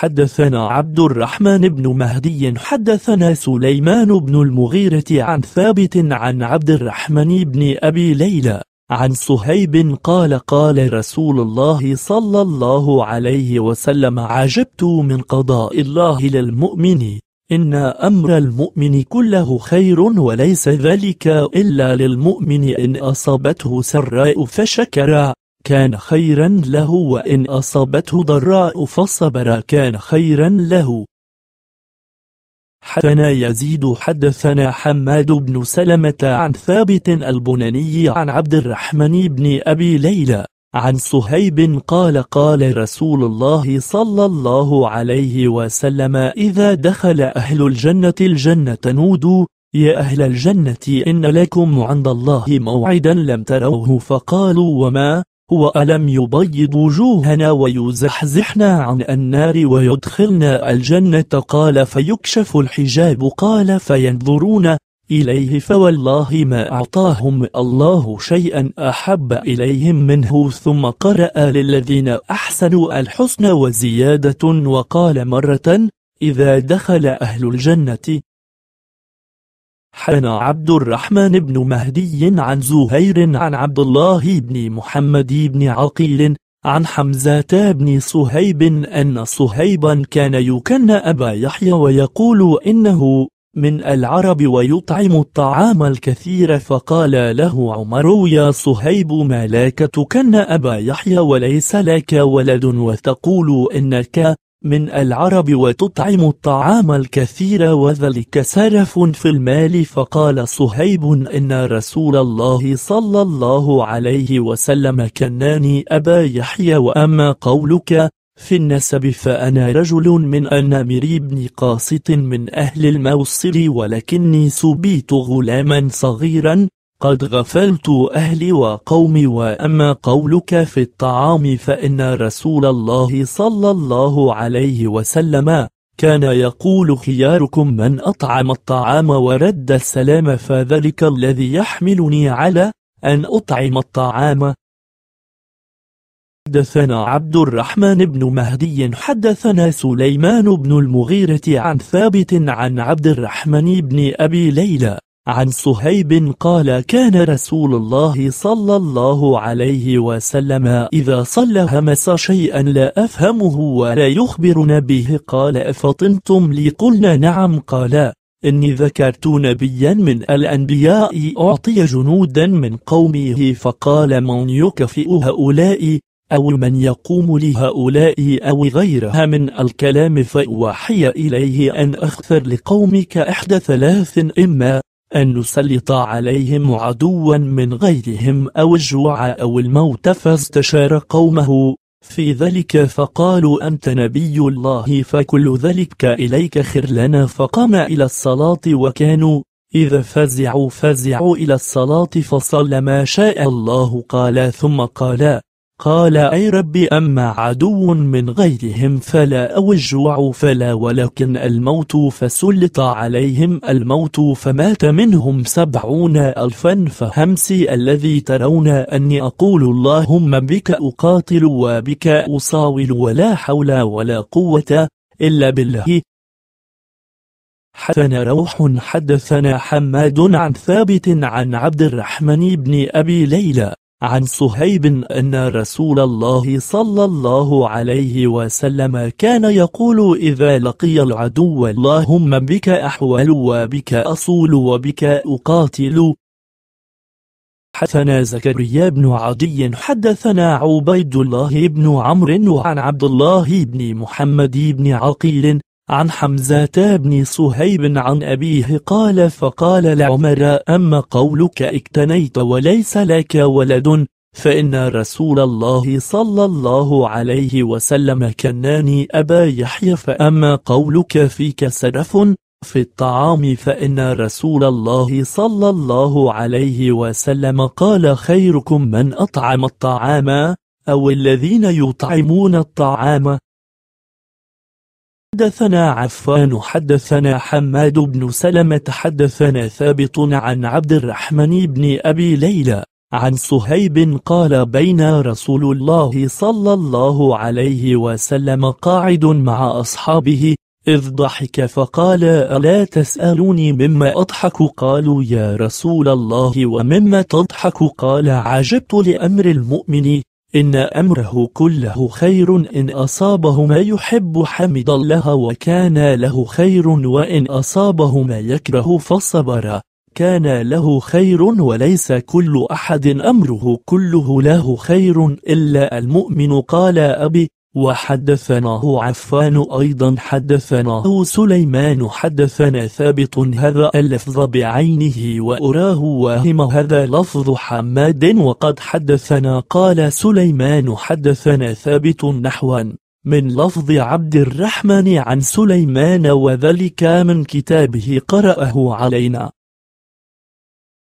حدثنا عبد الرحمن بن مهدي حدثنا سليمان بن المغيرة عن ثابت عن عبد الرحمن بن أبي ليلى عن صهيب قال قال رسول الله صلى الله عليه وسلم عجبت من قضاء الله للمؤمن إن أمر المؤمن كله خير وليس ذلك إلا للمؤمن إن أصابته سراء فشكر كان خيرا له وإن أصابته ضراء فصبر كان خيرا له حدثنا يزيد حدثنا حماد بن سلمة عن ثابت البناني عن عبد الرحمن بن أبي ليلى عن صهيب قال قال رسول الله صلى الله عليه وسلم إذا دخل أهل الجنة الجنة نودوا يا أهل الجنة إن لكم عند الله موعدا لم تروه فقالوا وما هو ألم يبيض وجوهنا ويزحزحنا عن النار ويدخلنا الجنة قال فيكشف الحجاب قال فينظرون إليه فوالله ما أعطاهم الله شيئا أحب إليهم منه ثم قرأ للذين أحسنوا الحسن وزيادة وقال مرة إذا دخل أهل الجنة حنى عبد الرحمن بن مهدي عن زهير عن عبد الله بن محمد بن عقيل عن حمزة بن صهيب أن صهيبا كان يكن أبا يحيى ويقول إنه من العرب ويطعم الطعام الكثير فقال له عمر يا صهيب ما لك تكن أبا يحيى وليس لك ولد وتقول إنك من العرب وتطعم الطعام الكثير وذلك سرف في المال فقال صهيب إن رسول الله صلى الله عليه وسلم كناني أبا يحيى وأما قولك في النسب فأنا رجل من النمر بن قاسط من أهل الموصل ولكني سبيت غلاما صغيرا قد غفلت أهلي وقومي وأما قولك في الطعام فإن رسول الله صلى الله عليه وسلم كان يقول خياركم من أطعم الطعام ورد السلام فذلك الذي يحملني على أن أطعم الطعام حدثنا عبد الرحمن بن مهدي حدثنا سليمان بن المغيرة عن ثابت عن عبد الرحمن بن أبي ليلى عن صهيب قال كان رسول الله صلى الله عليه وسلم إذا صلى همس شيئا لا أفهمه ولا يخبرنا به قال أفطنتم لي قلنا نعم قال إني ذكرت نبيا من الأنبياء أعطي جنودا من قومه فقال من يكفئ هؤلاء أو من يقوم لهؤلاء أو غيرها من الكلام فأوحي إليه أن أخفر لقومك إحدى ثلاث إما أن نسلط عليهم عدوا من غيرهم أو الجوع أو الموت فاستشار قومه في ذلك فقالوا أنت نبي الله فكل ذلك إليك خير لنا فقام إلى الصلاة وكانوا إذا فزعوا فزعوا إلى الصلاة فصلى ما شاء الله قال ثم قال قال أي ربي أما عدو من غيرهم فلا أو الجوع فلا ولكن الموت فسلط عليهم الموت فمات منهم سبعون ألفا فهمسي الذي ترون أني أقول اللهم بك أقاتل وبك أصاول ولا حول ولا قوة إلا بالله حدثنا روح حدثنا حماد عن ثابت عن عبد الرحمن بن أبي ليلى عن صهيب أن رسول الله صلى الله عليه وسلم كان يقول إذا لقي العدو اللهم بك أحول وبك أصول وبك أقاتل حدثنا زكريا بن عدي حدثنا عبيد الله بن عمرو وعن عبد الله بن محمد بن عقيل عن حمزة بن صهيب عن أبيه قال فقال لعمر أما قولك اكتنيت وليس لك ولد فإن رسول الله صلى الله عليه وسلم كناني أبا يحيى فأما قولك فيك سرف في الطعام فإن رسول الله صلى الله عليه وسلم قال خيركم من أطعم الطعام أو الذين يطعمون الطعام حدثنا عفان حدثنا حماد بن سلمة حدثنا ثابت عن عبد الرحمن بن أبي ليلى عن صهيب قال بين رسول الله صلى الله عليه وسلم قاعد مع أصحابه إذ ضحك فقال ألا تسألوني مما أضحك قالوا يا رسول الله ومما تضحك قال عجبت لأمر المؤمن إن أمره كله خير إن أصابه ما يحب حمد الله وكان له خير وإن أصابه ما يكره فصبر كان له خير وليس كل أحد أمره كله له خير إلا المؤمن قال أبي وحدثناه عفان أيضا حدثناه سليمان حدثنا ثابت هذا اللفظ بعينه وأراه واهم هذا لفظ حماد وقد حدثنا قال سليمان حدثنا ثابت نحوا من لفظ عبد الرحمن عن سليمان وذلك من كتابه قرأه علينا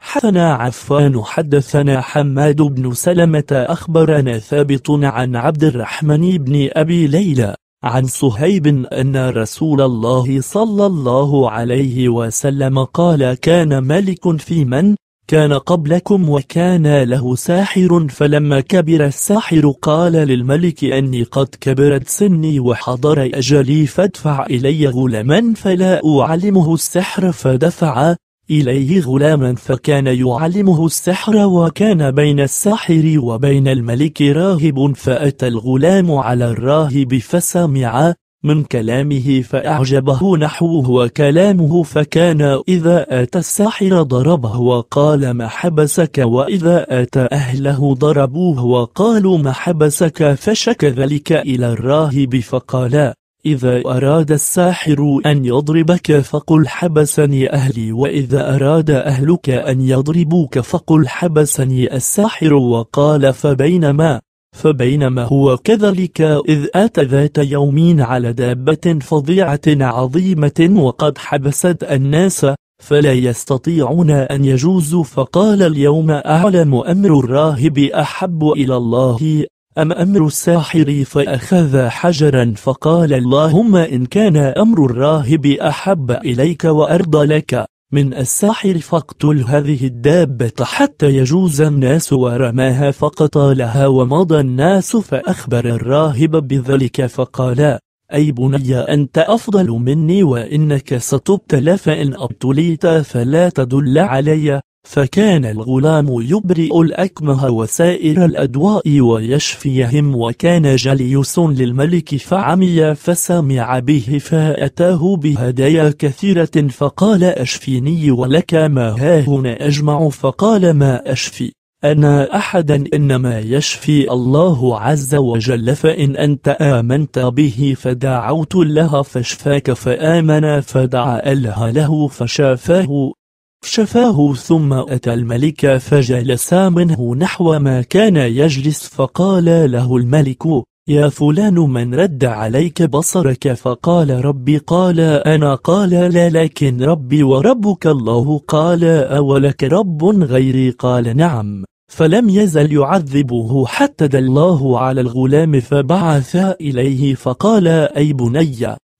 حدثنا عفان حدثنا حماد بن سلمة أخبرنا ثابت عن عبد الرحمن بن أبي ليلى عن صهيب أن رسول الله صلى الله عليه وسلم قال كان ملك في من كان قبلكم وكان له ساحر فلما كبر الساحر قال للملك أني قد كبرت سني وحضر أجلي فادفع إلي غلما فلا أعلمه السحر فدفع إليه غلاما فكان يعلمه السحر وكان بين الساحر وبين الملك راهب فأتى الغلام على الراهب فسمع من كلامه فأعجبه نحوه وكلامه فكان إذا أتى الساحر ضربه وقال ما حبسك وإذا أتى أهله ضربوه وقالوا ما حبسك فشك ذلك إلى الراهب فقال إذا أراد الساحر أن يضربك فقل حبسني أهلي وإذا أراد أهلك أن يضربوك فقل حبسني الساحر وقال فبينما فبينما هو كذلك إذ آت ذات يوم على دابة فظيعة عظيمة وقد حبست الناس فلا يستطيعون أن يجوزوا فقال اليوم أعلم أمر الراهب أحب إلى الله أم أمر الساحر فأخذ حجرا فقال اللهم إن كان أمر الراهب أحب إليك وأرضى لك من الساحر فاقتل هذه الدابة حتى يجوز الناس ورماها فقتلها ومضى الناس فأخبر الراهب بذلك فقال أي بني أنت أفضل مني وإنك ستبتلى فإن أبتليت فلا تدل علي فكان الغلام يبرئ الأكمه وسائر الأدواء ويشفيهم وكان جليس للملك فعمي فسمع به فأتاه بهدايا كثيرة فقال أشفيني ولك ما هاهنا أجمع فقال ما أشفي أنا أحدا إنما يشفي الله عز وجل فإن أنت آمنت به فدعوت لها فشفاك فآمن فدعا الله له فشافاه شفاه ثم أتى الملك فجلس منه نحو ما كان يجلس فقال له الملك يا فلان من رد عليك بصرك فقال ربي قال أنا قال لا لكن ربي وربك الله قال أولك رب غيري قال نعم فلم يزل يعذبه حتى دلاه على الغلام فبعث إليه فقال أي بني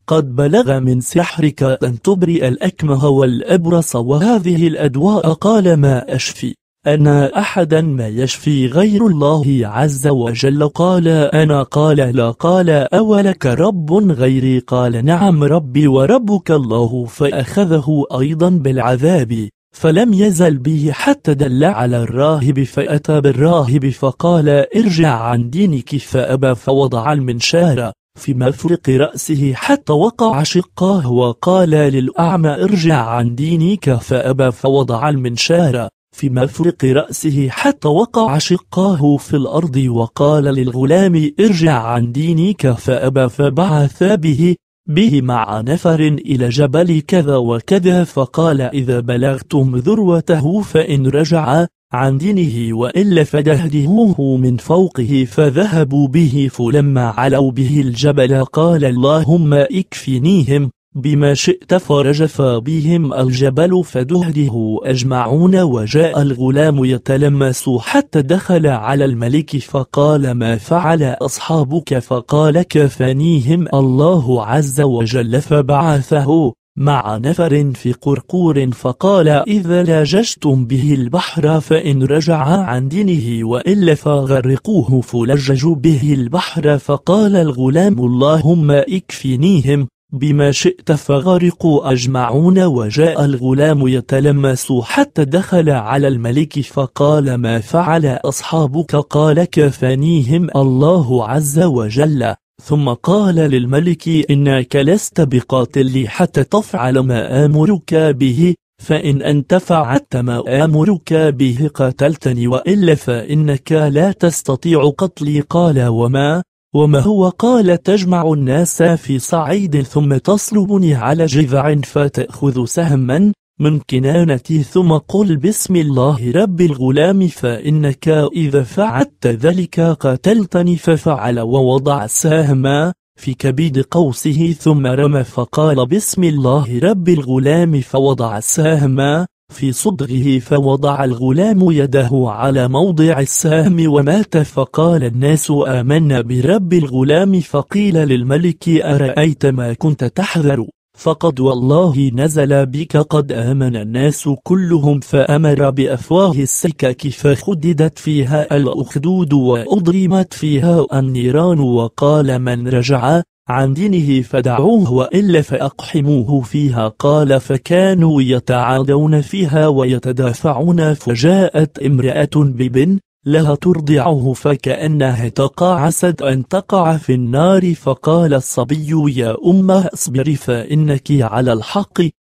قد بلغ من سحرك أن تبرئ الأكمه والأبرص وهذه الأدواء قال ما أشفي أنا أحدا ما يشفي غير الله عز وجل قال أنا قال لا قال أولك رب غيري قال نعم ربي وربك الله فأخذه أيضا بالعذاب فلم يزل به حتى دل على الراهب فأتى بالراهب فقال ارجع عن دينك فأبى فوضع المنشار في مفرق رأسه حتى وقع شقاه وقال للأعمى ارجع عن دينك فأبى فوضع المنشار في مفرق رأسه حتى وقع شقاه في الأرض وقال للغلام ارجع عن دينك فأبى فبعث به به مع نفر إلى جبل كذا وكذا فقال إذا بلغتم ذروته فإن رجع عن دينه وإلا فدهدهوه من فوقه فذهبوا به فلما علوا به الجبل قال اللهم اكفنيهم بما شئت فرجف بهم الجبل فدهده أجمعون وجاء الغلام يتلمس حتى دخل على الملك فقال ما فعل أصحابك فقال كفانيهم الله عز وجل فبعثه مع نفر في قرقور فقال إذا لاججتم به البحر فإن رجع عن دينه وإلا فغرقوه فلججوا به البحر فقال الغلام اللهم اكفنيهم بما شئت فغرقوا أجمعون وجاء الغلام يتلمس حتى دخل على الملك فقال ما فعل أصحابك قال كفانيهم الله عز وجل ثم قال للملك إنك لست بقاتل حتى تفعل ما آمرك به فإن أنت فعلت ما آمرك به قتلتني وإلا فإنك لا تستطيع قتلي قال وما وما هو قال تجمع الناس في صعيد ثم تصلبني على جذع فتأخذ سهما من كنانتي ثم قل بسم الله رب الغلام فإنك إذا فعلت ذلك قتلتني ففعل ووضع سهما في كبد قوسه ثم رمى فقال بسم الله رب الغلام فوضع سهما في صدره فوضع الغلام يده على موضع السهم ومات فقال الناس آمنا برب الغلام فقيل للملك أرأيت ما كنت تحذر فقد والله نزل بك قد آمن الناس كلهم فأمر بأفواه السكك فخددت فيها الأخدود وأضرمت فيها النيران وقال من رجع عن دينه فدعوه وإلا فأقحموه فيها قال فكانوا يتعادون فيها ويتدافعون فجاءت امرأة ببن لها ترضعه فكأنها تقع عسد أن تقع في النار فقال الصبي يا أمه اصبري فإنك على الحق